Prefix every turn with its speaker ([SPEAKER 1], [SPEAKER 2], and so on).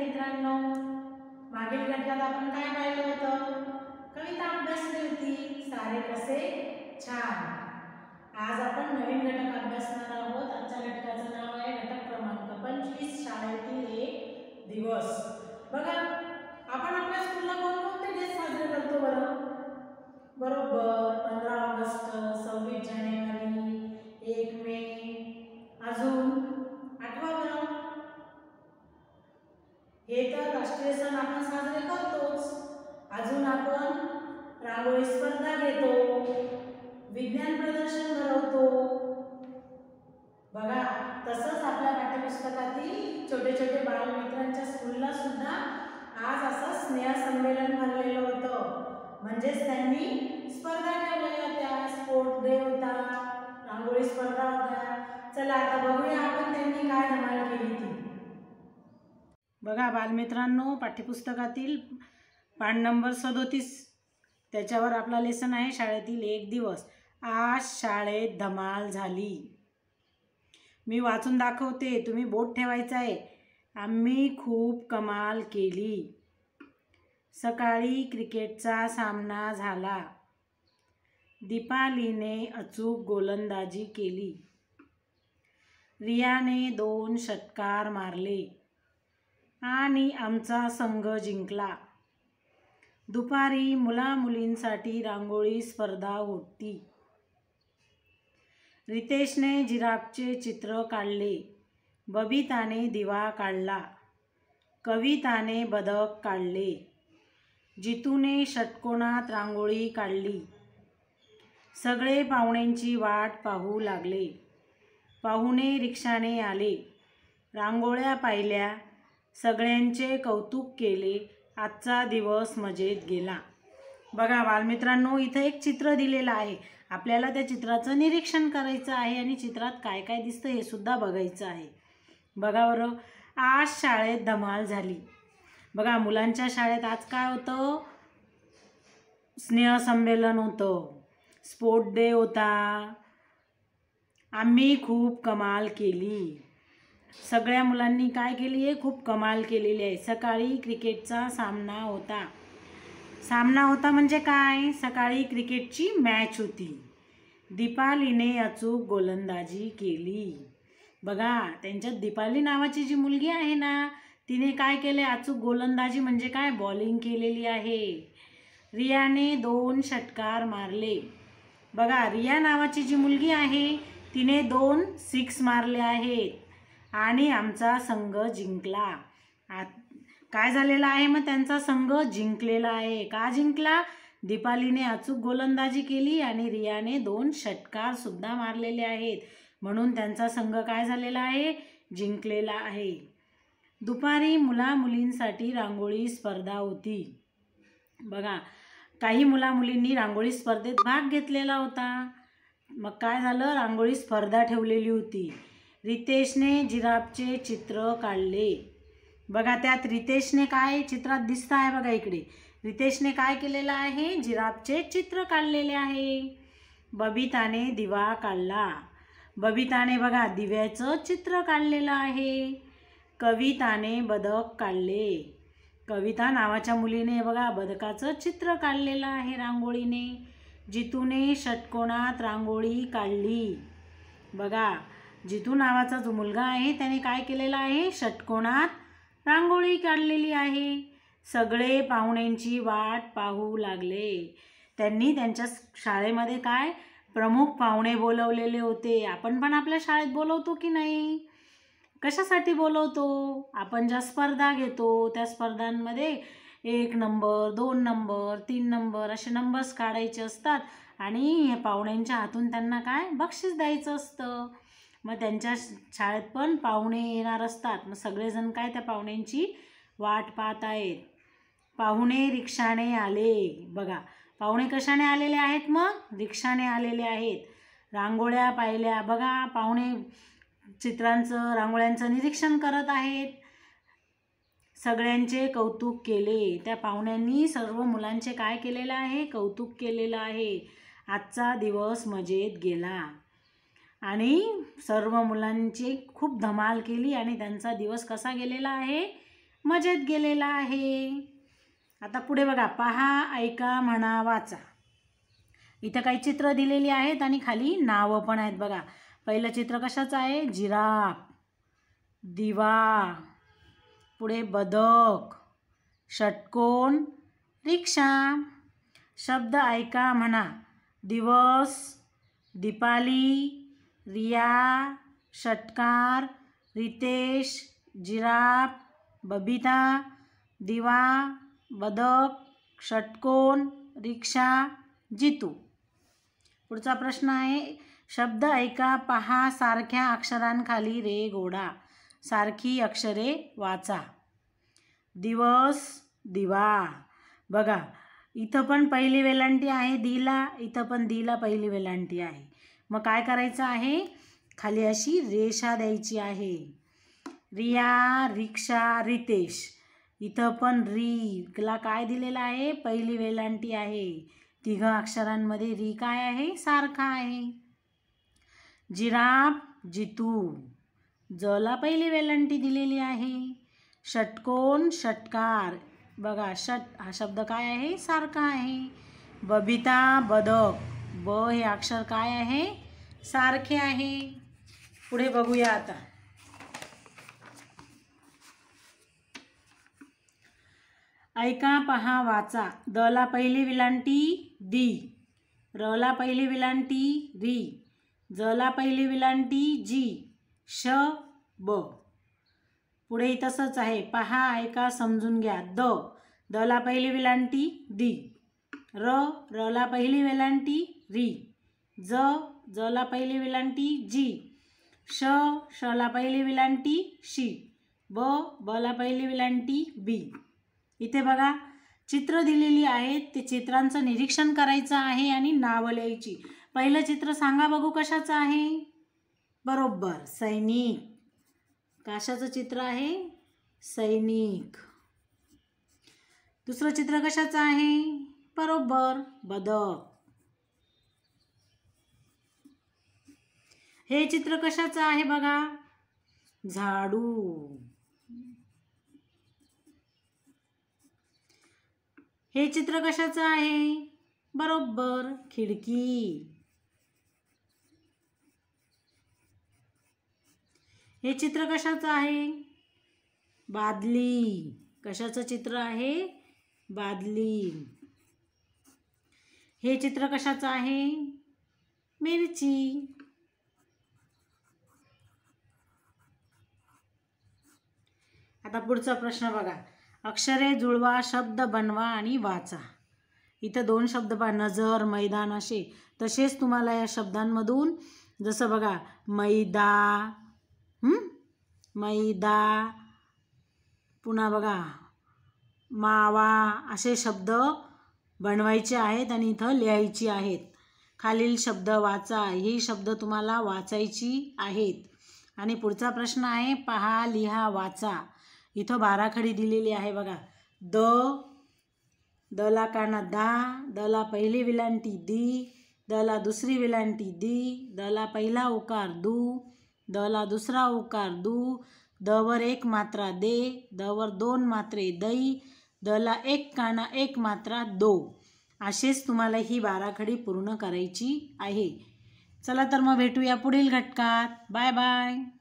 [SPEAKER 1] मित्रांनो मागील गटात आपण काय पाहिलं होतं कविता अभ्यासली होती सारे कसे छान आज आपण नवीन घटक अभ्यासणार आहोत आजच्या घटकाचं नाव आहे घटक क्रमांक पंचवीस शाळेतील एक दिवस बघा आपण आपल्या स्कूलला कोणकोणते डे साजरे करतो बरं बरोबर पंधरा ऑगस्ट सव्वीस जानेवारी एक मे अजून हे तर राष्ट्रीय सण आपण साजरे करतोच अजून आपण रांगोळी स्पर्धा घेतो विज्ञान प्रदर्शन भरवतो बघा तसंच आपल्या पाठ्यपुस्तकातील छोटे छोटे बालमित्रांच्या स्कूलला सुद्धा आज असं स्नेहसंमेलन भरलेलं होतं म्हणजेच त्यांनी स्पर्धा ठेवलेल्या त्या स्पोर्ट डे होता रांगोळी स्पर्धा होत्या चला आता बघूया आपण त्यांनी काय धमाल केली ती बघा बालमित्रांनो पाठ्यपुस्तकातील पान नंबर सदोतीस त्याच्यावर आपला लेसन आहे शाळेतील एक दिवस आज शाळेत धमाल झाली मी वाचून दाखवते तुम्ही बोट ठेवायचं आहे आम्ही खूप कमाल केली सकाळी क्रिकेटचा सामना झाला दीपालीने अचूक गोलंदाजी केली रियाने दोन षटकार मारले आणि आमचा संघ जिंकला दुपारी मुलामुलींसाठी रांगोळी स्पर्धा होती रितेशने जिराफचे चित्र काढले बबिताने दिवा काढला कविताने बदक काढले जितूने षटकोणात रांगोळी काढली सगळे पाहुण्यांची वाट पाहू लागले पाहुणे रिक्षाने आले रांगोळ्या पाहिल्या सगळ्यांचे कौतुक केले आजचा दिवस मजेत गेला बघा बालमित्रांनो इथं एक चित्र दिलेलं आहे आपल्याला त्या चित्राचं निरीक्षण करायचं आहे आणि चित्रात काय काय दिसतं हे सुद्धा बघायचं आहे बघा बरं आज शाळेत धमाल झाली बघा मुलांच्या शाळेत आज काय होतं स्नेहसंमेलन होतं स्पोर्ट डे होता आम्ही खूप कमाल केली सगळ्या मुलांनी काय केली आहे खूप कमाल केलेली आहे सकाळी क्रिकेटचा सामना होता सामना होता म्हणजे काय सकाळी क्रिकेटची मॅच होती दीपालीने अचूक गोलंदाजी केली बघा त्यांच्यात दीपाली नावाची जी मुलगी आहे ना तिने काय केले अचूक गोलंदाजी म्हणजे काय बॉलिंग केलेली आहे रियाने दोन षटकार मारले बघा रिया नावाची जी मुलगी आहे तिने दोन सिक्स मारले आहेत आणि आमचा संघ जिंकला आत काय झालेला आहे मग त्यांचा संघ जिंकलेला आहे का जिंकला दीपालीने अचूक गोलंदाजी केली आणि रियाने दोन षटकार सुद्धा मारलेले आहेत म्हणून त्यांचा संघ काय झालेला आहे जिंकलेला आहे दुपारी मुला मुलींसाठी रांगोळी स्पर्धा होती बघा काही मुला मुलींनी रांगोळी स्पर्धेत भाग घेतलेला होता मग काय झालं रांगोळी स्पर्धा ठेवलेली होती रितेशने जिराफचे चित्र काढले बघा त्यात रितेशने काय चित्रात दिसतं आहे बघा इकडे रितेशने काय केलेलं आहे जिराफचे चित्र काढलेले आहे बबिताने दिवा काढला बबिताने बघा दिव्याचं चित्र काढलेलं आहे कविताने बदक काढले कविता नावाच्या मुलीने बघा बदकाचं चित्र काढलेलं आहे रांगोळीने जितूने षटकोणात रांगोळी काढली बघा जितू नावाचा जो मुलगा आहे त्याने काय केलेला आहे षटकोणात रांगोळी काढलेली आहे सगळे पाहुण्यांची वाट पाहू लागले त्यांनी त्यांच्या शाळेमध्ये काय प्रमुख पाहुणे बोलवलेले होते आपण पण आपल्या शाळेत बोलवतो की नाही कशासाठी बोलवतो आपण ज्या स्पर्धा घेतो त्या स्पर्धांमध्ये एक नंबर दोन नंबर तीन नंबर असे नंबर्स काढायचे असतात आणि पाहुण्यांच्या हातून त्यांना काय बक्षीस द्यायचं असतं मग त्यांच्या शाळेत पण पाहुणे येणार असतात मग सगळेजण काय त्या पाहुण्यांची वाट पाहत आहेत पाहुणे रिक्षाने आले बघा पाहुणे कशाने आलेले आहेत मग रिक्षाने आलेले आहेत रांगोळ्या पाहिल्या बघा पाहुणे चित्रांचं रांगोळ्यांचं निरीक्षण करत आहेत सगळ्यांचे कौतुक केले त्या पाहुण्यांनी सर्व मुलांचे काय केलेलं आहे कौतुक केलेलं आहे आजचा दिवस मजेत गेला आणि सर्व मुलांची खूप धमाल केली आणि त्यांचा दिवस कसा गेलेला आहे मजेत गेलेला आहे आता पुढे बघा पहा ऐका म्हणा वाचा इथं काही चित्र दिलेली आहेत आणि खाली नावं पण आहेत बघा पहिलं चित्र कशाचं आहे जिराफ दिवा पुढे बदक षटकोण रिक्षा शब्द ऐका म्हणा दिवस दीपाली रिया षटकार रितेश जिराफ बबिता दिवा बदक षटकोन रिक्षा जितू पुढचा प्रश्न आहे शब्द ऐका पहा सारख्या अक्षरांखाली रे गोडा सारखी अक्षरे वाचा दिवस दिवा बघा इथं पण पहिली वेलांटी आहे दिला इथं पण दिला पहिली वेलांटी आहे मग काय करायचं आहे खाली अशी रेषा द्यायची आहे रिया रिक्षा रितेश इथं पण रीला काय दिलेलं आहे पहिली वेलांटी आहे तिघ अक्षरांमध्ये री काय आहे सारखा आहे जिराफ जितू जला पहिली वेलांटी दिलेली आहे षटकोण षटकार बघा षट हा शब्द काय आहे सारखा आहे बबिता बदक ब हे अक्षर काय आहे सारखे आहे पुढे बघूया आता ऐका पहा वाचा द ला पहिली विलांटी दी ला पहिली विलांटी री जला पहिली विलांटी जी श ब पुढे तसंच आहे पहा ऐका समजून घ्या द ला पहिली विलांटी दी र ला पहिली विलांटी री ज जला पहिली विलांटी जी श शला पहिली विलांटी शी ब ला पहिली विलांटी बी इथे बघा चित्र दिलेली आहेत ते चित्रांचं निरीक्षण करायचं आहे आणि नावं लिहायची पहिलं चित्र सांगा बघू कशाचं आहे बरोबर सैनिक कशाचं चित्र आहे सैनिक दुसरं चित्र कशाचं आहे बरोबर बदक हे चित्र कशाचं आहे बघा झाडू हे चित्र कशाचं आहे बरोबर खिडकी हे चित्र कशाचं आहे बादली कशाचं चित्र आहे बादली हे चित्र कशाचं आहे मिरची आता पुढचा प्रश्न बघा अक्षरे जुळवा शब्द बनवा आणि वाचा इथं दोन शब्द पहा नजर मैदान असे तसेच तुम्हाला या शब्दांमधून जसं बघा मैदा मैदा पुन्हा बघा मावा असे शब्द बनवायचे आहेत आणि इथं लिहायची आहेत खालील शब्द वाचा ही शब्द तुम्हाला वाचायची आहेत आणि पुढचा प्रश्न आहे पहा लिहा वाचा इथं बाराखडी दिलेली आहे बघा द दला काना दा दला पहिली विलांटी दी द ला दुसरी विलांटी दी दला पहिला उकार दू दला दुसरा उकार दू द वर एक मात्रा दे दवर दोन मात्रे दई दला एक काना एक मात्रा दो असेच तुम्हाला ही बाराखडी पूर्ण करायची आहे चला तर मग भेटूया पुढील घटकात बाय बाय